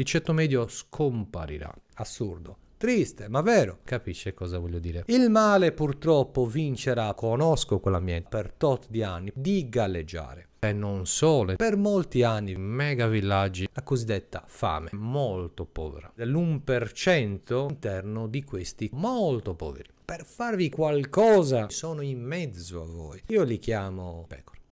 il ceto medio scomparirà. Assurdo. Triste, ma vero. Capisce cosa voglio dire. Il male purtroppo vincerà, conosco quell'ambiente, per tot di anni, di galleggiare. E non solo, per molti anni, mega villaggi, la cosiddetta fame, molto povera. L'1% interno di questi molto poveri. Per farvi qualcosa sono in mezzo a voi. Io li chiamo pecore.